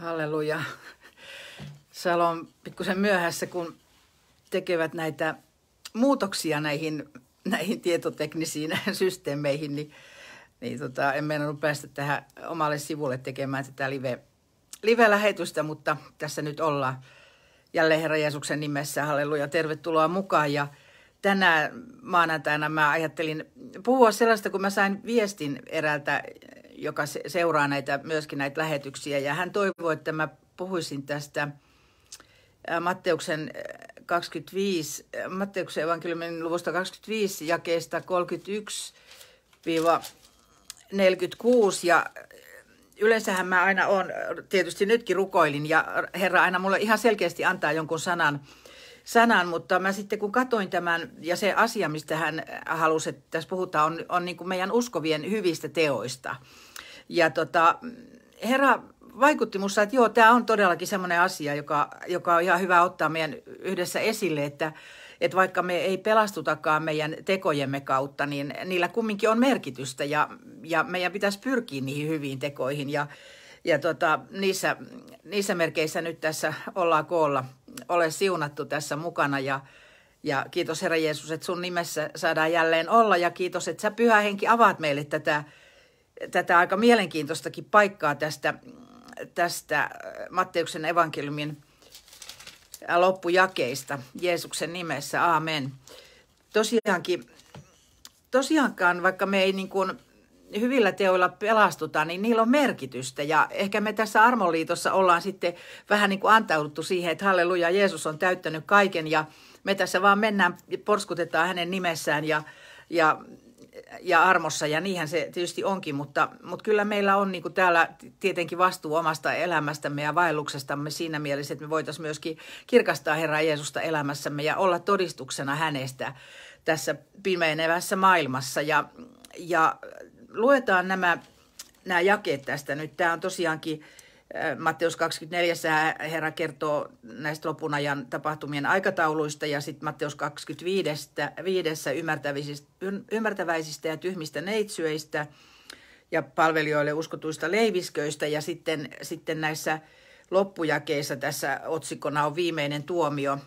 halleluja, on pikkusen myöhässä, kun tekevät näitä muutoksia näihin, näihin tietoteknisiin systeemeihin, niin, niin tota, en meinannut päästä tähän omalle sivulle tekemään tätä live, live-lähetystä, mutta tässä nyt ollaan jälleen Herra Jeesuksen nimessä. Halleluja, tervetuloa mukaan. Ja tänään maanantaina mä ajattelin puhua sellaista, kun mä sain viestin eräältä joka seuraa näitä, myöskin näitä lähetyksiä. Ja hän toivoi, että mä puhuisin tästä Matteuksen 25, Matteuksen evankeliumin luvusta 25 jakeesta 31-46. Ja yleensähän mä aina on, tietysti nytkin rukoilin ja Herra aina mulle ihan selkeästi antaa jonkun sanan – sanan, mutta mä sitten kun katoin tämän, ja se asia, mistä hän halusi, että tässä puhutaan, on, on niin kuin meidän uskovien hyvistä teoista. Ja tota, herra vaikutti musta, että joo, tämä on todellakin semmoinen asia, joka, joka on ihan hyvä ottaa meidän yhdessä esille, että, että vaikka me ei pelastutakaan meidän tekojemme kautta, niin niillä kumminkin on merkitystä ja, ja meidän pitäisi pyrkiä niihin hyviin tekoihin ja, ja tota, niissä, niissä merkeissä nyt tässä ollaan koolla – ole siunattu tässä mukana ja, ja kiitos Herra Jeesus, että sun nimessä saadaan jälleen olla ja kiitos, että sä Pyhä Henki avaat meille tätä, tätä aika mielenkiintoistakin paikkaa tästä, tästä äh, Matteuksen evankeliumin loppujakeista Jeesuksen nimessä. Aamen. Tosiaankin, tosiaankaan, vaikka me ei niin kuin hyvillä teoilla pelastutaan, niin niillä on merkitystä. Ja ehkä me tässä armoliitossa ollaan sitten vähän niin kuin antauduttu siihen, että halleluja, Jeesus on täyttänyt kaiken ja me tässä vaan mennään, porskutetaan hänen nimessään ja, ja, ja armossa ja niinhän se tietysti onkin, mutta, mutta kyllä meillä on niin kuin täällä tietenkin vastuu omasta elämästämme ja vaelluksestamme siinä mielessä, että me voitaisiin myöskin kirkastaa Herraa Jeesusta elämässämme ja olla todistuksena hänestä tässä pimeenevässä maailmassa ja, ja luetaan nämä, nämä jakeet tästä nyt. Tämä on tosiaankin Matteus 24, Herra kertoo näistä lopun ajan tapahtumien aikatauluista ja sitten Matteus 25 ymmärtäväisistä, ymmärtäväisistä ja tyhmistä neitsyöistä ja palvelijoille uskotuista leivisköistä ja sitten, sitten näissä loppujakeissa tässä otsikona on viimeinen tuomio.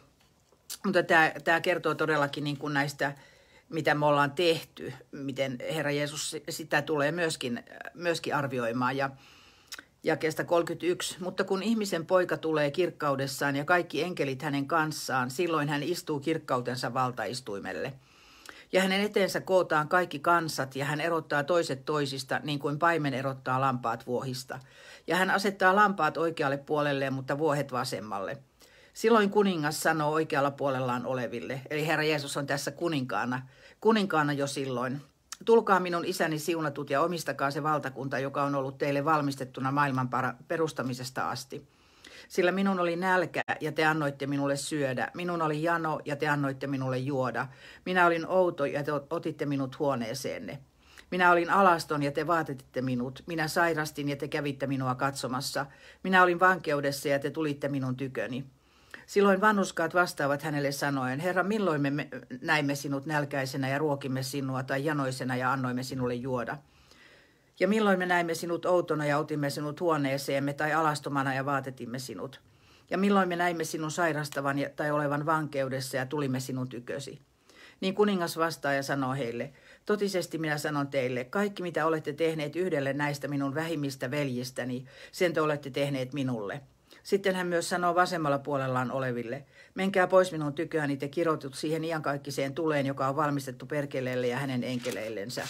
Mutta tämä, tämä kertoo todellakin niin kuin näistä – mitä me ollaan tehty, miten Herra Jeesus sitä tulee myöskin, myöskin arvioimaan. Ja, ja kestä 31. Mutta kun ihmisen poika tulee kirkkaudessaan ja kaikki enkelit hänen kanssaan, silloin hän istuu kirkkautensa valtaistuimelle. Ja hänen eteensä kootaan kaikki kansat, ja hän erottaa toiset toisista, niin kuin paimen erottaa lampaat vuohista. Ja hän asettaa lampaat oikealle puolelle, mutta vuohet vasemmalle – Silloin kuningas sanoo oikealla puolellaan oleville, eli Herra Jeesus on tässä kuninkaana, kuninkaana jo silloin. Tulkaa minun isäni siunatut ja omistakaa se valtakunta, joka on ollut teille valmistettuna maailman perustamisesta asti. Sillä minun oli nälkä ja te annoitte minulle syödä. Minun oli jano ja te annoitte minulle juoda. Minä olin outo ja te otitte minut huoneeseenne. Minä olin alaston ja te vaatetitte minut. Minä sairastin ja te kävitte minua katsomassa. Minä olin vankeudessa ja te tulitte minun tyköni. Silloin vanhuskaat vastaavat hänelle sanoen, Herra, milloin me näimme sinut nälkäisenä ja ruokimme sinua tai janoisena ja annoimme sinulle juoda? Ja milloin me näimme sinut outona ja otimme sinut huoneeseemme tai alastomana ja vaatetimme sinut? Ja milloin me näimme sinun sairastavan tai olevan vankeudessa ja tulimme sinun tykösi? Niin kuningas vastaa ja sanoo heille, totisesti minä sanon teille, kaikki mitä olette tehneet yhdelle näistä minun vähimmistä veljistäni, niin sen te olette tehneet minulle – sitten hän myös sanoo vasemmalla puolellaan oleville, menkää pois minun tyköäni, te kirotut siihen iankaikkiseen tuleen, joka on valmistettu perkeleelle ja hänen enkeleillensä.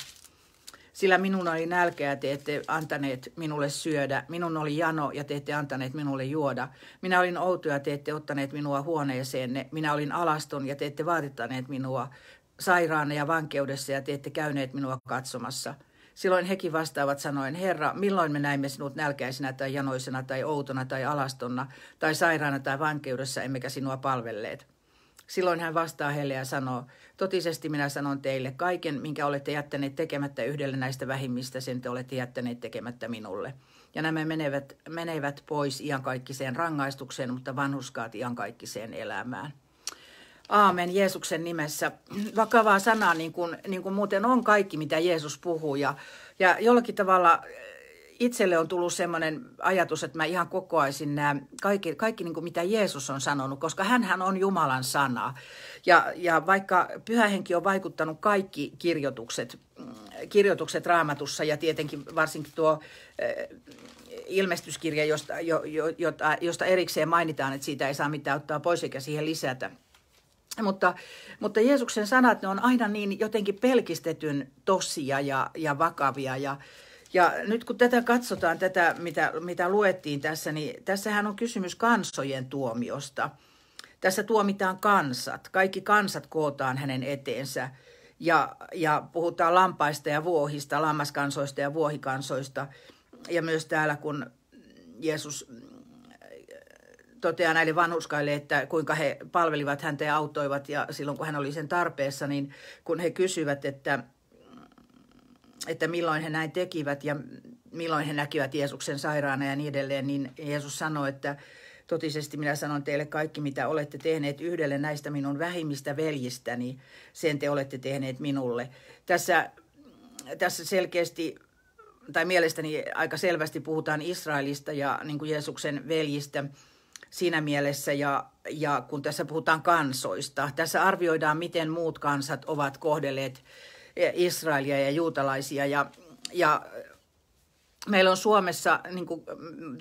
Sillä minun oli nälkää, te ette antaneet minulle syödä. Minun oli jano ja te ette antaneet minulle juoda. Minä olin outo ja te ette ottaneet minua huoneeseenne. Minä olin alaston ja te ette vaatittaneet minua sairaana ja vankeudessa ja te ette käyneet minua katsomassa. Silloin hekin vastaavat sanoen, Herra, milloin me näimme sinut nälkäisenä tai janoisena tai outona tai alastonna tai sairaana tai vankeudessa, emmekä sinua palvelleet. Silloin hän vastaa heille ja sanoo, totisesti minä sanon teille, kaiken, minkä olette jättäneet tekemättä yhdelle näistä vähimmistä, sen te olette jättäneet tekemättä minulle. Ja nämä menevät, menevät pois iankaikkiseen rangaistukseen, mutta vanhuskaat iankaikkiseen elämään. Aamen Jeesuksen nimessä. Vakavaa sanaa, niin kuin, niin kuin muuten on kaikki, mitä Jeesus puhuu. Ja, ja jollakin tavalla eh, itselle on tullut sellainen ajatus, että mä ihan kokoaisin nämä kaikki, kaikki niin kuin mitä Jeesus on sanonut, koska hän on Jumalan sana. Ja, ja vaikka pyhähenki on vaikuttanut kaikki kirjoitukset, mm, kirjoitukset raamatussa ja tietenkin varsinkin tuo eh, ilmestyskirja, josta, jo, jo, josta erikseen mainitaan, että siitä ei saa mitään ottaa pois eikä siihen lisätä – mutta, mutta Jeesuksen sanat, ne on aina niin jotenkin pelkistetyn tosia ja, ja vakavia. Ja, ja nyt kun tätä katsotaan, tätä mitä, mitä luettiin tässä, niin tässähän on kysymys kansojen tuomiosta. Tässä tuomitaan kansat. Kaikki kansat kootaan hänen eteensä. Ja, ja puhutaan lampaista ja vuohista, lammaskansoista ja vuohikansoista. Ja myös täällä, kun Jeesus toteaa näille vanhuskaille, että kuinka he palvelivat häntä ja auttoivat ja silloin kun hän oli sen tarpeessa, niin kun he kysyvät, että, että milloin he näin tekivät ja milloin he näkivät Jeesuksen sairaana ja niin edelleen, niin Jeesus sanoi, että totisesti minä sanon teille kaikki, mitä olette tehneet yhdelle näistä minun vähimmistä veljistäni, niin sen te olette tehneet minulle. Tässä, tässä selkeästi tai mielestäni aika selvästi puhutaan Israelista ja niin kuin Jeesuksen veljistä – siinä mielessä ja, ja kun tässä puhutaan kansoista, tässä arvioidaan, miten muut kansat ovat kohdelleet Israelia ja juutalaisia ja, ja meillä on Suomessa niin kuin,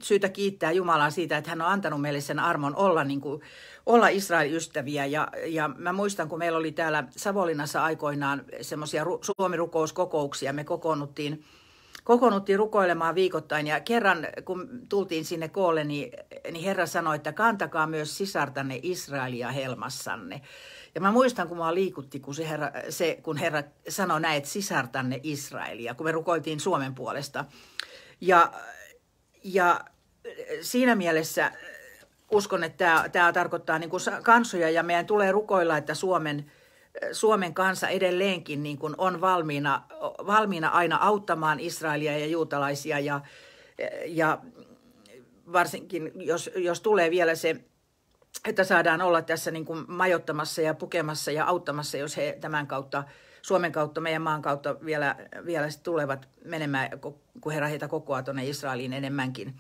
syytä kiittää Jumalaa siitä, että hän on antanut meille sen armon olla, niin kuin, olla Israelin ystäviä. Ja, ja mä muistan, kun meillä oli täällä Savolinassa aikoinaan semmoisia Suomi-rukouskokouksia, me kokoonnuttiin – kokoonnuttiin rukoilemaan viikoittain ja kerran kun tultiin sinne koolle, niin, niin Herra sanoi, että kantakaa myös sisartanne Israelia helmassanne. Ja mä muistan, kun mä liikutti, kun, se herra, se, kun herra sanoi näet että sisartanne Israelia, kun me rukoiltiin Suomen puolesta. Ja, ja siinä mielessä uskon, että tämä tarkoittaa niin kuin kansoja ja meidän tulee rukoilla, että Suomen – Suomen kansa edelleenkin niin kuin on valmiina, valmiina aina auttamaan Israelia ja juutalaisia ja, ja varsinkin jos, jos tulee vielä se, että saadaan olla tässä niin kuin majottamassa ja pukemassa ja auttamassa, jos he tämän kautta, Suomen kautta, meidän maan kautta vielä, vielä tulevat menemään, kun he heitä kokoaa tuonne Israeliin enemmänkin.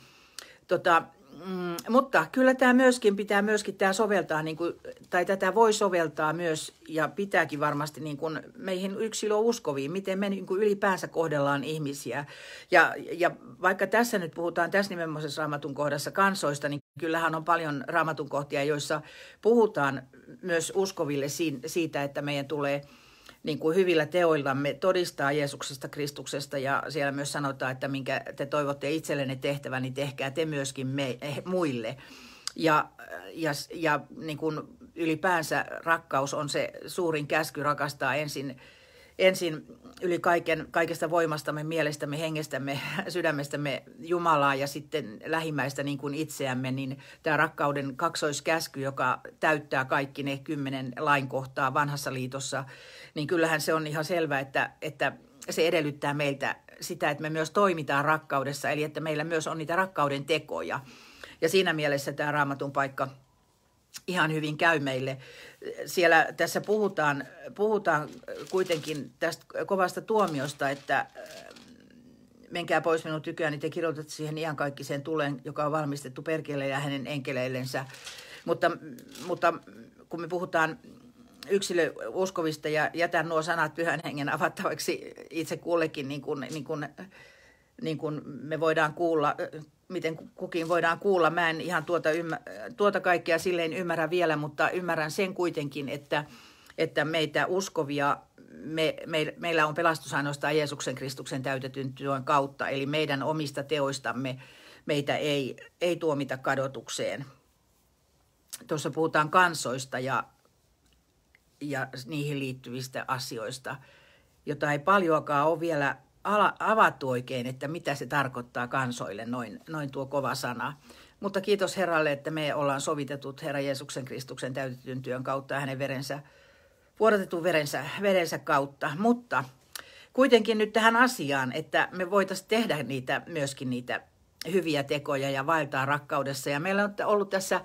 Tota, Mm, mutta kyllä tämä myöskin pitää myöskin tämä soveltaa, niin kuin, tai tätä voi soveltaa myös ja pitääkin varmasti niin kuin, meihin yksilö uskoviin, miten me niin kuin, ylipäänsä kohdellaan ihmisiä. Ja, ja vaikka tässä nyt puhutaan tässä nimenomaisessa raamatun kohdassa kansoista, niin kyllähän on paljon raamatun kohtia, joissa puhutaan myös uskoville siitä, että meidän tulee – niin kuin hyvillä teoillamme todistaa Jeesuksesta Kristuksesta ja siellä myös sanotaan, että minkä te toivotte itsellenne tehtävän, niin tehkää te myöskin me, eh, muille. Ja, ja, ja niin kuin ylipäänsä rakkaus on se suurin käsky rakastaa ensin ensin yli kaiken, kaikesta voimastamme, mielestämme, hengestämme, sydämestämme Jumalaa ja sitten lähimmäistä niin kuin itseämme, niin tämä rakkauden kaksoiskäsky, joka täyttää kaikki ne kymmenen lainkohtaa vanhassa liitossa, niin kyllähän se on ihan selvä, että, että se edellyttää meiltä sitä, että me myös toimitaan rakkaudessa, eli että meillä myös on niitä rakkauden tekoja. Ja siinä mielessä tämä raamatun paikka – ihan hyvin käy meille. Siellä tässä puhutaan, puhutaan kuitenkin tästä kovasta tuomiosta, että äh, menkää pois minun tyköäni, niin te kirjoitatte siihen ihan kaikki sen tulen, joka on valmistettu perkele ja hänen enkeleillensä. Mutta, mutta kun me puhutaan yksilöuskovista ja jätän nuo sanat pyhän hengen avattavaksi itse kullekin, niin kuin, niin kuin, niin kuin me voidaan kuulla, miten kukin voidaan kuulla. Mä en ihan tuota, ymmär, tuota kaikkea silleen ymmärrä vielä, mutta ymmärrän sen kuitenkin, että, että meitä uskovia, me, me, meillä on pelastus ainoastaan Jeesuksen Kristuksen täytetyn työn kautta. Eli meidän omista teoistamme meitä ei, ei tuomita kadotukseen. Tuossa puhutaan kansoista ja, ja niihin liittyvistä asioista, jota ei paljoakaan ole vielä avattu oikein, että mitä se tarkoittaa kansoille, noin, noin tuo kova sana. Mutta kiitos Herralle, että me ollaan sovitetut Herra Jeesuksen Kristuksen täytetyn työn kautta ja hänen verensä, vuodatetun verensä, verensä kautta. Mutta kuitenkin nyt tähän asiaan, että me voitaisiin tehdä niitä, myöskin niitä hyviä tekoja ja vaeltaa rakkaudessa. Ja meillä on ollut tässä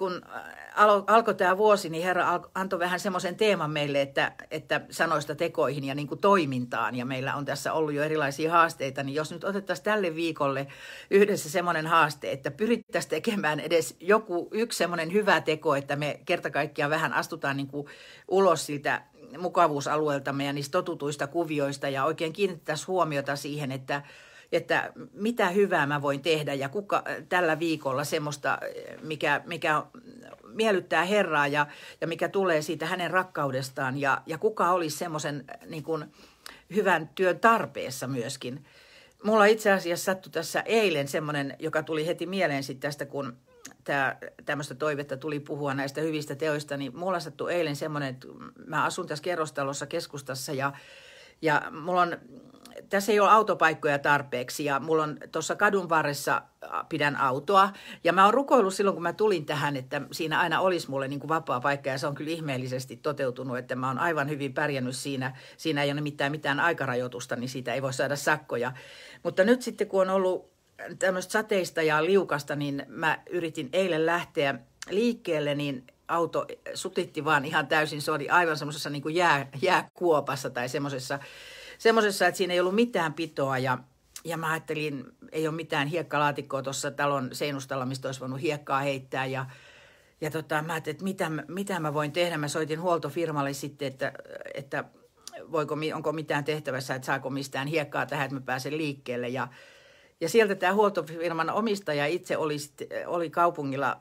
kun äh, alo, alkoi tämä vuosi, niin Herra antoi vähän semmoisen teeman meille, että, että sanoista tekoihin ja niin kuin toimintaan. Ja meillä on tässä ollut jo erilaisia haasteita, niin jos nyt otettaisiin tälle viikolle yhdessä semmoinen haaste, että pyrittäisiin tekemään edes joku yksi semmoinen hyvä teko, että me kerta kaikkiaan vähän astutaan niin kuin ulos siitä mukavuusalueeltamme ja niistä totutuista kuvioista ja oikein kiinnittäisiin huomiota siihen, että – että mitä hyvää mä voin tehdä ja kuka tällä viikolla semmoista, eh, mikä, mikä miellyttää Herraa ja, ja mikä tulee siitä hänen rakkaudestaan ja, ja kuka olisi semmoisen eh, niin kuin, hyvän työn tarpeessa myöskin. Mulla itse asiassa sattui tässä eilen semmoinen, joka tuli heti mieleen sitten tästä, kun tämä, tämmöistä toivetta tuli puhua näistä hyvistä teoista, niin mulla sattui eilen semmoinen, että mä asun tässä kerrostalossa keskustassa ja, ja mulla on tässä ei ole autopaikkoja tarpeeksi ja mulla on tuossa kadun varressa pidän autoa. Ja mä oon rukoillut silloin, kun mä tulin tähän, että siinä aina olisi mulle niin kuin vapaa paikka ja se on kyllä ihmeellisesti toteutunut, että mä oon aivan hyvin pärjännyt siinä. Siinä ei ole mitään, mitään aikarajoitusta, niin siitä ei voi saada sakkoja. Mutta nyt sitten, kun on ollut tämmöistä sateista ja liukasta, niin mä yritin eilen lähteä liikkeelle, niin auto sutitti vaan ihan täysin. Se oli aivan semmoisessa niin jää, jääkuopassa tai semmoisessa semmoisessa, että siinä ei ollut mitään pitoa ja ja mä ajattelin, ei ole mitään hiekkalaatikkoa tuossa talon seinustalla, mistä olisi voinut hiekkaa heittää. Ja, ja tota, mä ajattelin, että mitä, mitä mä voin tehdä. Mä soitin huoltofirmalle sitten, että, että voiko, onko mitään tehtävässä, että saako mistään hiekkaa tähän, että mä pääsen liikkeelle. Ja, ja sieltä tämä huoltofirman omistaja itse oli, oli kaupungilla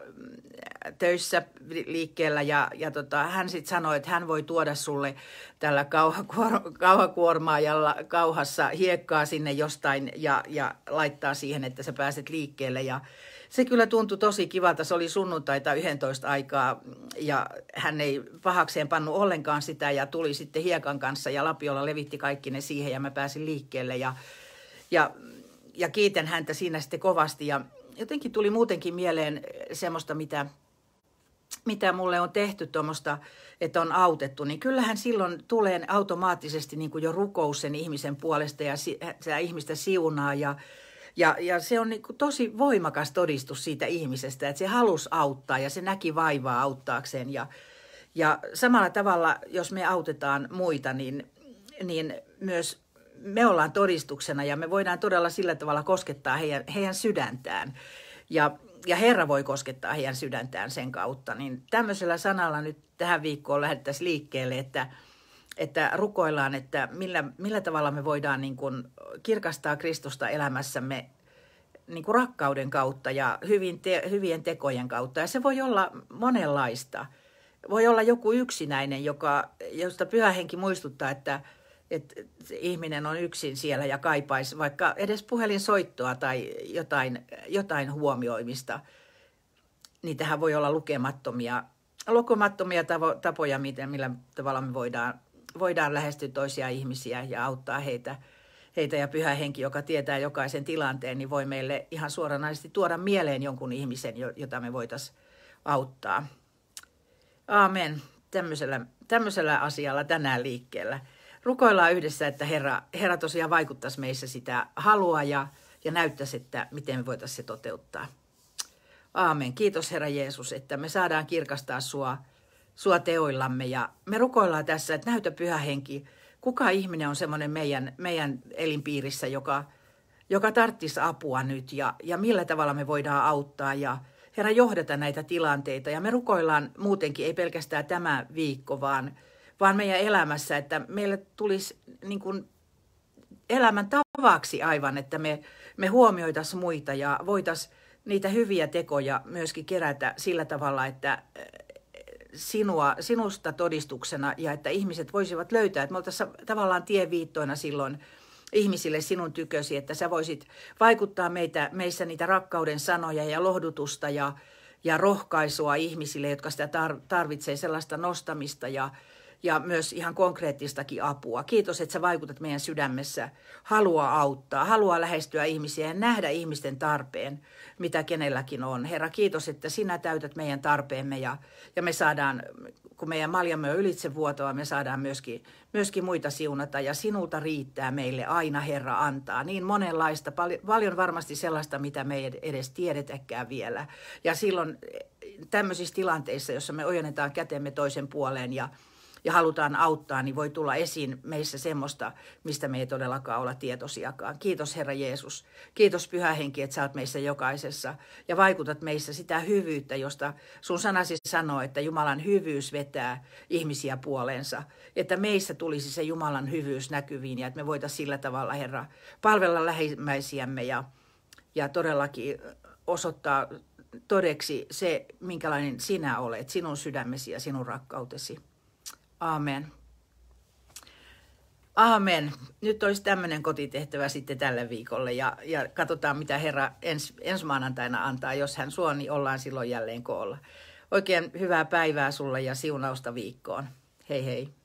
töissä liikkeellä ja, ja tota, hän sitten sanoi, että hän voi tuoda sulle tällä kauhakuor- kauhakuormaajalla kauhassa hiekkaa sinne jostain ja, ja laittaa siihen, että sä pääset liikkeelle. Ja se kyllä tuntui tosi kivalta. Se oli sunnuntaita 11 aikaa ja hän ei pahakseen pannut ollenkaan sitä ja tuli sitten hiekan kanssa ja Lapiolla levitti kaikki ne siihen ja mä pääsin liikkeelle ja, ja, ja kiitän häntä siinä sitten kovasti ja jotenkin tuli muutenkin mieleen semmoista, mitä mitä mulle on tehty tuommoista, että on autettu, niin kyllähän silloin tulee automaattisesti niin kuin jo rukous sen ihmisen puolesta ja sitä ihmistä siunaa ja, ja, ja se on niin kuin tosi voimakas todistus siitä ihmisestä, että se halusi auttaa ja se näki vaivaa auttaakseen ja, ja samalla tavalla, jos me autetaan muita, niin, niin myös me ollaan todistuksena ja me voidaan todella sillä tavalla koskettaa heidän, heidän sydäntään. Ja ja Herra voi koskettaa heidän sydäntään sen kautta, niin tämmöisellä sanalla nyt tähän viikkoon lähdettäisiin liikkeelle, että, että rukoillaan, että millä, millä tavalla me voidaan niin kuin kirkastaa Kristusta elämässämme niin kuin rakkauden kautta ja hyvin te, hyvien tekojen kautta. Ja se voi olla monenlaista. Voi olla joku yksinäinen, joka, josta pyhä henki muistuttaa, että – että ihminen on yksin siellä ja kaipaisi vaikka edes puhelinsoittoa tai jotain, jotain huomioimista. Niitähän voi olla lukemattomia, lukemattomia tavo, tapoja, miten, millä tavalla me voidaan, voidaan lähestyä toisia ihmisiä ja auttaa heitä, heitä. Ja pyhä henki, joka tietää jokaisen tilanteen, niin voi meille ihan suoranaisesti tuoda mieleen jonkun ihmisen, jota me voitaisiin auttaa. Aamen. Tämmöisellä, tämmöisellä asialla tänään liikkeellä rukoillaan yhdessä, että Herra, Herra tosiaan vaikuttaisi meissä sitä halua ja, ja näyttäisi, että miten me voitaisiin se toteuttaa. Aamen. Kiitos Herra Jeesus, että me saadaan kirkastaa sua, sua teoillamme ja me rukoillaan tässä, että näytä pyhä henki, kuka ihminen on semmoinen meidän, meidän elinpiirissä, joka, joka tarttisi apua nyt ja, ja millä tavalla me voidaan auttaa ja Herra johdata näitä tilanteita. Ja me rukoillaan muutenkin, ei pelkästään tämä viikko, vaan vaan meidän elämässä, että meille tulisi niin kuin elämän tavaksi aivan, että me, me huomioitaisiin muita ja voitaisiin niitä hyviä tekoja myöskin kerätä sillä tavalla, että eh, sinua, sinusta todistuksena ja että ihmiset voisivat löytää, että me oltaisiin tavallaan tieviittoina silloin ihmisille sinun tykösi, että sä voisit vaikuttaa meitä, meissä niitä rakkauden sanoja ja lohdutusta ja, ja rohkaisua ihmisille, jotka sitä tarvitsee, sellaista nostamista ja, ja myös ihan konkreettistakin apua. Kiitos, että sä vaikutat meidän sydämessä. Haluaa auttaa, haluaa lähestyä ihmisiä ja nähdä ihmisten tarpeen, mitä kenelläkin on. Herra, kiitos, että sinä täytät meidän tarpeemme ja, ja me saadaan, kun meidän maljamme on vuotoa, me saadaan myöskin, myöskin muita siunata ja sinulta riittää meille aina Herra antaa. Niin monenlaista, pal- paljon varmasti sellaista, mitä me ei edes tiedetäkään vielä. Ja silloin eh, tämmöisissä tilanteissa, jossa me ojennetaan kätemme toisen puoleen ja – ja halutaan auttaa, niin voi tulla esiin meissä semmoista, mistä me ei todellakaan olla tietoisiakaan. Kiitos Herra Jeesus. Kiitos Pyhä Henki, että sä oot meissä jokaisessa ja vaikutat meissä sitä hyvyyttä, josta sun sanasi sanoo, että Jumalan hyvyys vetää ihmisiä puoleensa. Että meissä tulisi se Jumalan hyvyys näkyviin ja että me voitaisiin sillä tavalla, Herra, palvella lähimmäisiämme ja, ja todellakin osoittaa todeksi se, minkälainen sinä olet, sinun sydämesi ja sinun rakkautesi. Aamen. Aamen. Nyt olisi tämmöinen kotitehtävä sitten tälle viikolle ja, ja katsotaan, mitä Herra ens, ensi maanantaina antaa. Jos hän suo, niin ollaan silloin jälleen koolla. Oikein hyvää päivää sulle ja siunausta viikkoon. Hei hei.